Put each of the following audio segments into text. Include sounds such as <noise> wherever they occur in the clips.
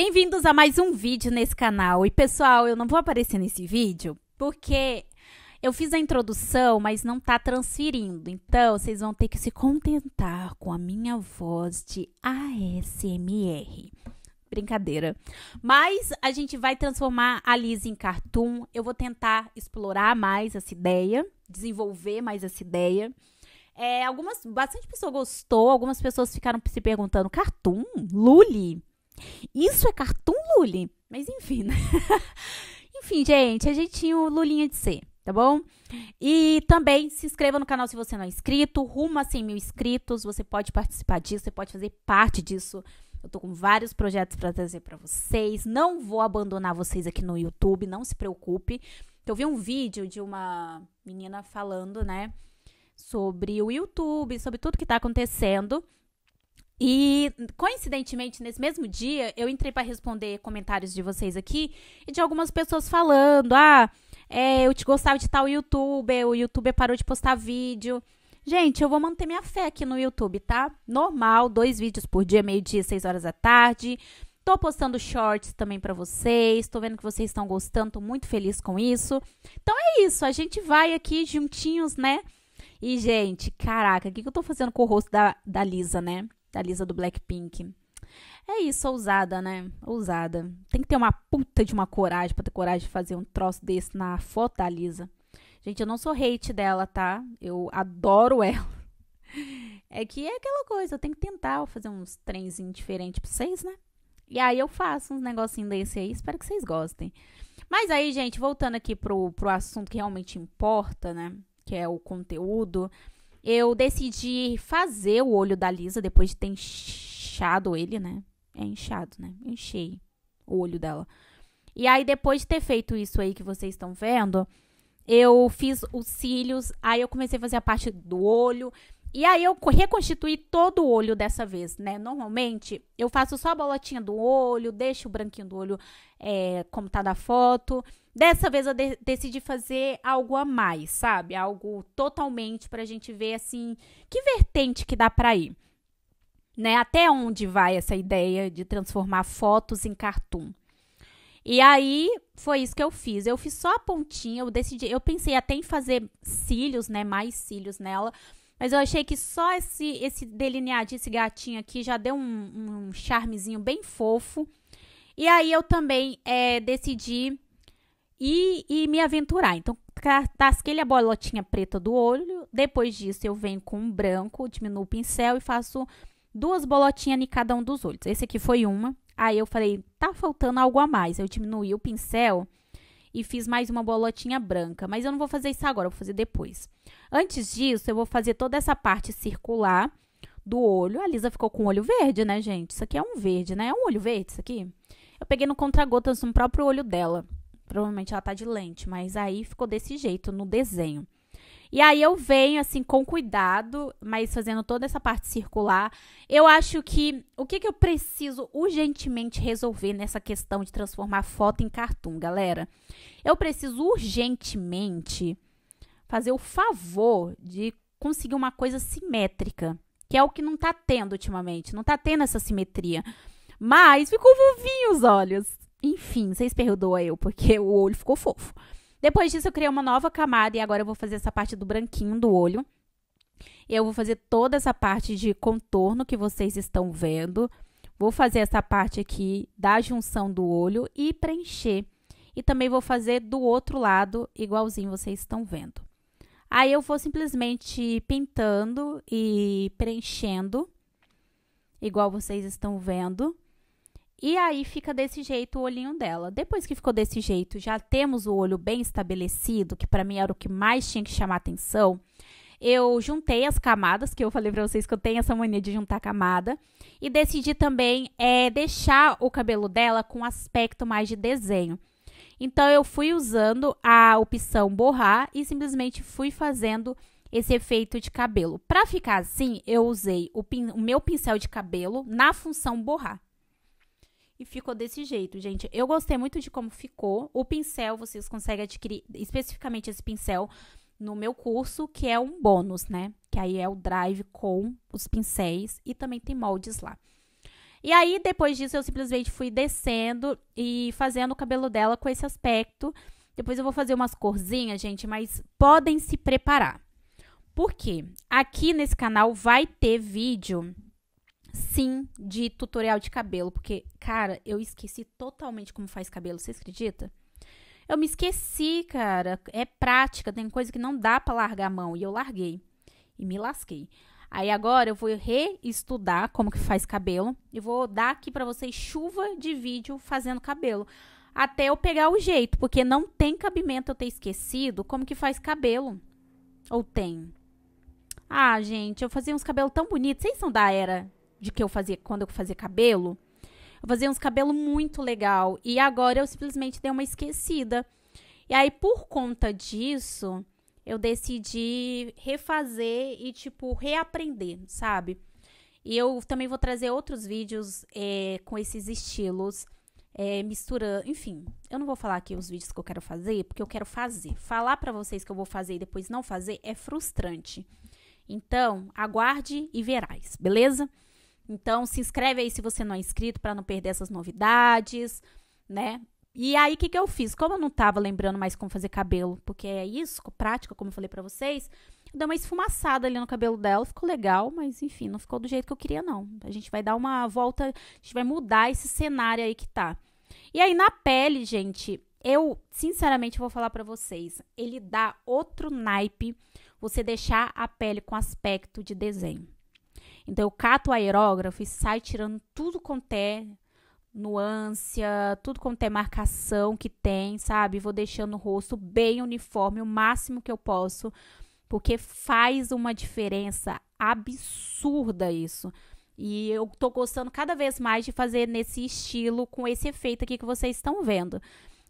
Bem-vindos a mais um vídeo nesse canal. E pessoal, eu não vou aparecer nesse vídeo porque eu fiz a introdução, mas não tá transferindo. Então, vocês vão ter que se contentar com a minha voz de ASMR. Brincadeira. Mas a gente vai transformar a Liz em cartoon. Eu vou tentar explorar mais essa ideia, desenvolver mais essa ideia. É, algumas, bastante pessoa gostou, algumas pessoas ficaram se perguntando: cartoon? Lully? Isso é cartoon Lully. Mas enfim, né? <laughs> enfim, gente, a gente tinha o Lulinha de ser, tá bom? E também se inscreva no canal se você não é inscrito. Rumo a 100 mil inscritos. Você pode participar disso, você pode fazer parte disso. Eu tô com vários projetos para trazer para vocês. Não vou abandonar vocês aqui no YouTube, não se preocupe. Eu vi um vídeo de uma menina falando, né, sobre o YouTube, sobre tudo que tá acontecendo. E coincidentemente, nesse mesmo dia, eu entrei para responder comentários de vocês aqui e de algumas pessoas falando: "Ah, é, eu te gostava de tal youtuber, o youtuber parou de postar vídeo". Gente, eu vou manter minha fé aqui no YouTube, tá? Normal, dois vídeos por dia, meio-dia, seis horas da tarde. Tô postando shorts também para vocês. Tô vendo que vocês estão gostando, tô muito feliz com isso. Então é isso, a gente vai aqui juntinhos, né? E, gente, caraca, o que, que eu tô fazendo com o rosto da, da Lisa, né? da Lisa do Blackpink. É isso, ousada, né? Ousada. Tem que ter uma puta de uma coragem pra ter coragem de fazer um troço desse na foto da Lisa. Gente, eu não sou hate dela, tá? Eu adoro <laughs> ela. É que é aquela coisa, eu tenho que tentar fazer uns trenzinhos diferentes pra vocês, né? E aí eu faço uns negocinho desse aí, espero que vocês gostem. Mas aí, gente, voltando aqui pro, pro assunto que realmente importa, né? Que é o conteúdo. Eu decidi fazer o olho da Lisa depois de ter inchado ele, né? É inchado, né? Enchei o olho dela. E aí, depois de ter feito isso aí que vocês estão vendo, eu fiz os cílios, aí eu comecei a fazer a parte do olho. E aí eu reconstituí todo o olho dessa vez, né? Normalmente eu faço só a bolotinha do olho, deixo o branquinho do olho é, como tá da foto. Dessa vez eu de decidi fazer algo a mais, sabe? Algo totalmente pra gente ver assim que vertente que dá pra ir. Né? Até onde vai essa ideia de transformar fotos em cartoon? E aí foi isso que eu fiz. Eu fiz só a pontinha, eu decidi, eu pensei até em fazer cílios, né, mais cílios nela, mas eu achei que só esse, esse delineadinho, esse gatinho aqui, já deu um, um charmezinho bem fofo. E aí eu também é, decidi ir, ir me aventurar. Então, tasquei a bolotinha preta do olho. Depois disso, eu venho com um branco, diminuo o pincel e faço duas bolotinhas em cada um dos olhos. Esse aqui foi uma. Aí eu falei, tá faltando algo a mais. Eu diminuí o pincel e fiz mais uma bolotinha branca, mas eu não vou fazer isso agora, vou fazer depois. Antes disso, eu vou fazer toda essa parte circular do olho. A Lisa ficou com o olho verde, né, gente? Isso aqui é um verde, né? É um olho verde isso aqui? Eu peguei no contragotas no próprio olho dela. Provavelmente ela tá de lente, mas aí ficou desse jeito no desenho. E aí eu venho, assim, com cuidado, mas fazendo toda essa parte circular. Eu acho que o que, que eu preciso urgentemente resolver nessa questão de transformar foto em cartoon, galera? Eu preciso urgentemente fazer o favor de conseguir uma coisa simétrica, que é o que não tá tendo ultimamente. Não tá tendo essa simetria. Mas ficou fofinho os olhos. Enfim, vocês perdoam eu, porque o olho ficou fofo. Depois disso, eu criei uma nova camada e agora eu vou fazer essa parte do branquinho do olho. Eu vou fazer toda essa parte de contorno que vocês estão vendo. Vou fazer essa parte aqui da junção do olho e preencher. E também vou fazer do outro lado, igualzinho vocês estão vendo. Aí eu vou simplesmente pintando e preenchendo, igual vocês estão vendo. E aí fica desse jeito o olhinho dela. Depois que ficou desse jeito, já temos o olho bem estabelecido, que para mim era o que mais tinha que chamar atenção. Eu juntei as camadas, que eu falei para vocês que eu tenho essa mania de juntar camada, e decidi também é, deixar o cabelo dela com aspecto mais de desenho. Então eu fui usando a opção borrar e simplesmente fui fazendo esse efeito de cabelo. Para ficar assim, eu usei o, o meu pincel de cabelo na função borrar. E ficou desse jeito, gente. Eu gostei muito de como ficou. O pincel, vocês conseguem adquirir especificamente esse pincel no meu curso, que é um bônus, né? Que aí é o drive com os pincéis e também tem moldes lá. E aí, depois disso, eu simplesmente fui descendo e fazendo o cabelo dela com esse aspecto. Depois eu vou fazer umas corzinhas, gente, mas podem se preparar. Por quê? Aqui nesse canal vai ter vídeo sim de tutorial de cabelo, porque, cara, eu esqueci totalmente como faz cabelo, vocês acreditam? Eu me esqueci, cara. É prática, tem coisa que não dá para largar a mão. E eu larguei. E me lasquei. Aí agora eu vou reestudar como que faz cabelo. E vou dar aqui para vocês chuva de vídeo fazendo cabelo. Até eu pegar o jeito, porque não tem cabimento eu ter esquecido como que faz cabelo. Ou tem? Ah, gente, eu fazia uns cabelos tão bonitos. Vocês são da era de que eu fazia quando eu fazia cabelo. Eu fazia uns cabelos muito legal. E agora eu simplesmente dei uma esquecida. E aí, por conta disso, eu decidi refazer e, tipo, reaprender, sabe? E eu também vou trazer outros vídeos é, com esses estilos, é, misturando. Enfim, eu não vou falar aqui os vídeos que eu quero fazer, porque eu quero fazer. Falar para vocês que eu vou fazer e depois não fazer é frustrante. Então, aguarde e verás, beleza? Então se inscreve aí se você não é inscrito para não perder essas novidades, né? E aí o que, que eu fiz? Como eu não tava lembrando mais como fazer cabelo, porque é isso, prática, como eu falei para vocês, eu dei uma esfumaçada ali no cabelo dela, ficou legal, mas enfim, não ficou do jeito que eu queria não. A gente vai dar uma volta, a gente vai mudar esse cenário aí que tá. E aí na pele, gente, eu sinceramente vou falar para vocês, ele dá outro naipe você deixar a pele com aspecto de desenho. Então eu cato o aerógrafo e saio tirando tudo quanto é nuance, tudo quanto é marcação que tem, sabe? Vou deixando o rosto bem uniforme o máximo que eu posso, porque faz uma diferença absurda isso. E eu tô gostando cada vez mais de fazer nesse estilo, com esse efeito aqui que vocês estão vendo.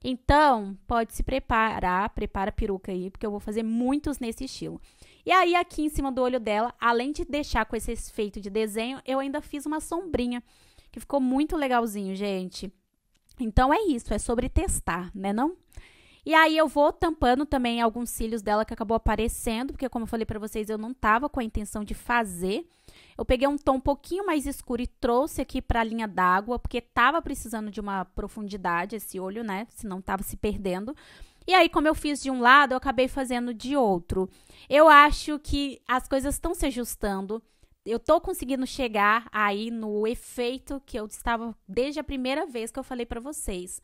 Então, pode se preparar, prepara a peruca aí, porque eu vou fazer muitos nesse estilo. E aí, aqui em cima do olho dela, além de deixar com esse efeito de desenho, eu ainda fiz uma sombrinha, que ficou muito legalzinho, gente. Então, é isso, é sobre testar, né não? E aí eu vou tampando também alguns cílios dela que acabou aparecendo, porque como eu falei para vocês, eu não tava com a intenção de fazer. Eu peguei um tom um pouquinho mais escuro e trouxe aqui para a linha d'água, porque tava precisando de uma profundidade esse olho, né? Senão tava se perdendo. E aí, como eu fiz de um lado, eu acabei fazendo de outro. Eu acho que as coisas estão se ajustando. Eu tô conseguindo chegar aí no efeito que eu estava desde a primeira vez que eu falei para vocês.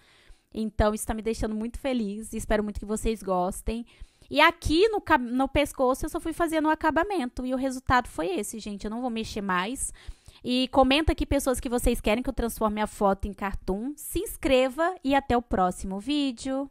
Então, isso tá me deixando muito feliz. Espero muito que vocês gostem. E aqui no, no pescoço eu só fui fazendo o um acabamento. E o resultado foi esse, gente. Eu não vou mexer mais. E comenta aqui pessoas que vocês querem que eu transforme a foto em cartoon. Se inscreva e até o próximo vídeo.